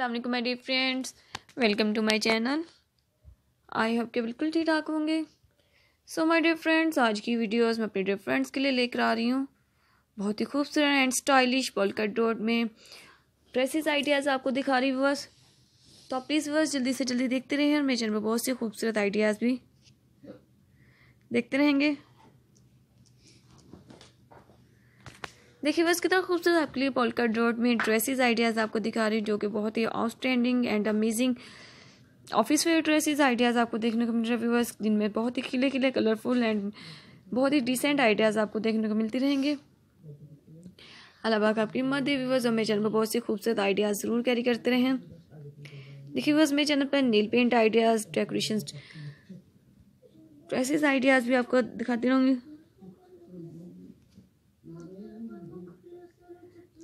Aslam my dear friends welcome to my channel I hope के बिल्कुल ठीक ठाक होंगे सो माई डियर फ्रेंड्स आज की वीडियोस मैं अपने डियर फ्रेंड्स के लिए लेकर आ रही हूँ बहुत ही खूबसूरत एंड स्टाइलिश बॉलकट डॉट में ड्रेसिस आइडियाज़ आपको दिखा रही बस तो आप प्लीज़ बस जल्दी से जल्दी देखते रहें और मेरे चैनल पर बहुत से खूबसूरत आइडियाज़ भी देखते रहेंगे देखिए बस कितना खूबसूरत आपके लिए पोलका डॉट में ड्रेसेस आइडियाज़ आपको दिखा रही जो कि बहुत ही outstanding and amazing office wear dresses ideas आपको देखने को मिल रहे व्यूवर्स जिनमें बहुत ही खिले खिले कलरफुल एंड बहुत ही डिसेंट आइडियाज़ आपको देखने को मिलती रहेंगे अलाबाग आपकी मध्य व्यूवर्स और मेरे चैनल पर बहुत से खूबसूरत आइडियाज़ ज़रूर कैरी करते रहें देखिए व्यूवर्स मेरे चैनल पर nail paint ideas decoration dresses ideas भी आपको दिखाती रहूँगी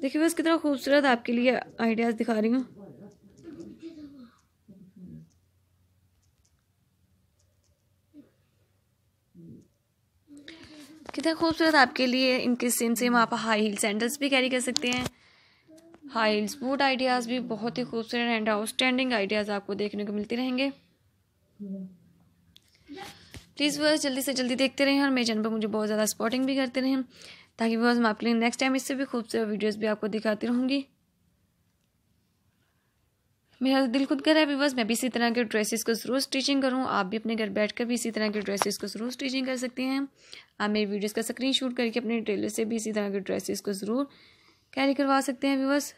देखिए बस कितना खूबसूरत आपके लिए आइडियाज़ दिखा रही हूँ कितना खूबसूरत आपके लिए इनके सेम सेम आप हाई हील सैंडल्स भी कैरी कर सकते हैं हाई हील्स बूट आइडियाज़ भी बहुत ही खूबसूरत एंड आउटस्टैंडिंग आइडियाज़ आपको देखने को मिलते रहेंगे प्लीज़ बस जल्दी से जल्दी देखते रहें और मेरे चैनल पर मुझे बहुत ज़्यादा सपोर्टिंग भी करते रहें ताकि व्यूअर्स मैं आपके लिए नेक्स्ट टाइम इससे भी खूबसूरत वीडियोज भी आपको दिखाती रहूँगी मेरा तो दिल खुद कर रहा है बस मैं भी इसी तरह के ड्रेसेस को ज़रूर स्टिचिंग करूँ आप भी अपने घर बैठकर भी इसी तरह के ड्रेसेस को ज़रूर स्टिचिंग कर सकते हैं आप मेरी वीडियोस का स्क्रीन शूट करके अपने टेलर से भी इसी तरह के ड्रेसेस को ज़रूर कैरी करवा सकते हैं व्यूवर्स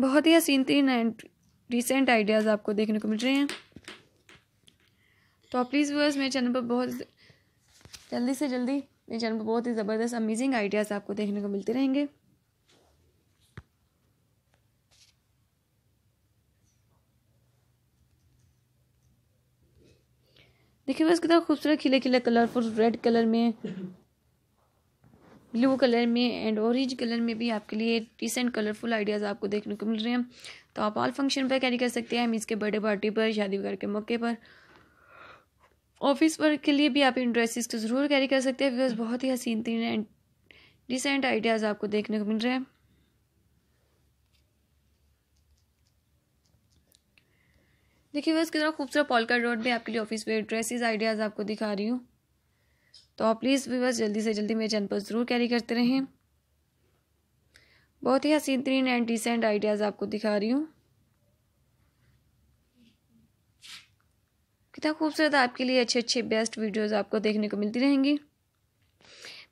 बहुत ही हसीन तीन एंड रिसेंट आइडियाज़ आपको देखने को मिल रहे हैं तो प्लीज़ व्यूअर्स मेरे चैनल पर बहुत जल्दी से जल्दी मेरे चैनल पर बहुत ही ज़बरदस्त अमेजिंग आइडियाज़ आपको देखने को मिलते रहेंगे देखिए बस कितना खूबसूरत खिले खिले कलरफुल रेड कलर में ब्लू कलर में एंड ऑरेंज कलर में भी आपके लिए डिसेंट कलरफुल आइडियाज़ आपको देखने को मिल रहे हैं तो आप ऑल फंक्शन पर कैरी कर सकते हैं मीन्स के बर्थडे पार्टी पर शादी वगैरह के मौके पर ऑफिस वर्क के लिए भी आप इन ड्रेसेस को ज़रूर कैरी कर सकते हैं बिकॉज बहुत ही हसीन तीन एंड डिसेंट आइडियाज़ आपको देखने को मिल रहे हैं देखिए बस कितना खूबसूरत पॉलकर रोड में आपके लिए ऑफिस वेयर ड्रेसेस आइडियाज़ आपको दिखा रही हूँ तो आप प्लीज़ बस जल्दी से जल्दी मेरे चैनल पर ज़रूर कैरी करते रहें बहुत ही हसीन तरीन एंड डिसेंट आइडियाज़ आपको दिखा रही हूँ कितना खूबसूरत आपके लिए अच्छे अच्छे बेस्ट वीडियोस आपको देखने को मिलती रहेंगी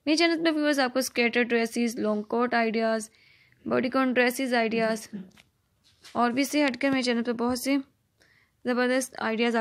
मेरे चैनल में व्यूवर्स आपको skater dresses long coat ideas bodycon dresses ideas और भी से हटकर मेरे चैनल पर बहुत से ज़बरदस्त आइडियाज़ आप